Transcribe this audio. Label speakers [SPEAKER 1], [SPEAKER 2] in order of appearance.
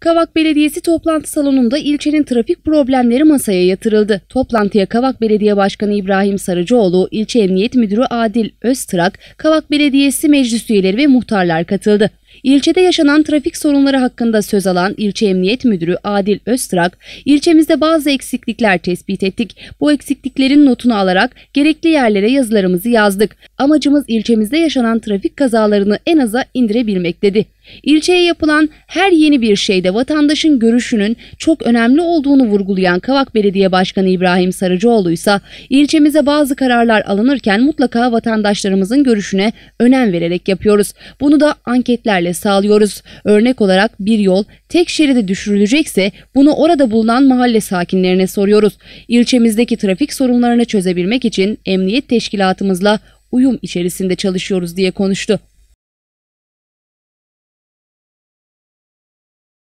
[SPEAKER 1] Kavak Belediyesi toplantı salonunda ilçenin trafik problemleri masaya yatırıldı. Toplantıya Kavak Belediye Başkanı İbrahim Sarıcıoğlu, ilçe emniyet müdürü Adil Öztrak, Kavak Belediyesi meclis üyeleri ve muhtarlar katıldı. İlçede yaşanan trafik sorunları hakkında söz alan ilçe emniyet müdürü Adil Öztrak, ilçemizde bazı eksiklikler tespit ettik. Bu eksikliklerin notunu alarak gerekli yerlere yazılarımızı yazdık. Amacımız ilçemizde yaşanan trafik kazalarını en aza indirebilmek dedi. İlçeye yapılan her yeni bir şeyde vatandaşın görüşünün çok önemli olduğunu vurgulayan Kavak Belediye Başkanı İbrahim Sarıcıoğlu ise ilçemize bazı kararlar alınırken mutlaka vatandaşlarımızın görüşüne önem vererek yapıyoruz. Bunu da anketler önerilerle sağlıyoruz. Örnek olarak bir yol tek şeride düşürülecekse bunu orada bulunan mahalle sakinlerine soruyoruz. İlçemizdeki trafik sorunlarını çözebilmek için emniyet teşkilatımızla uyum içerisinde çalışıyoruz diye konuştu.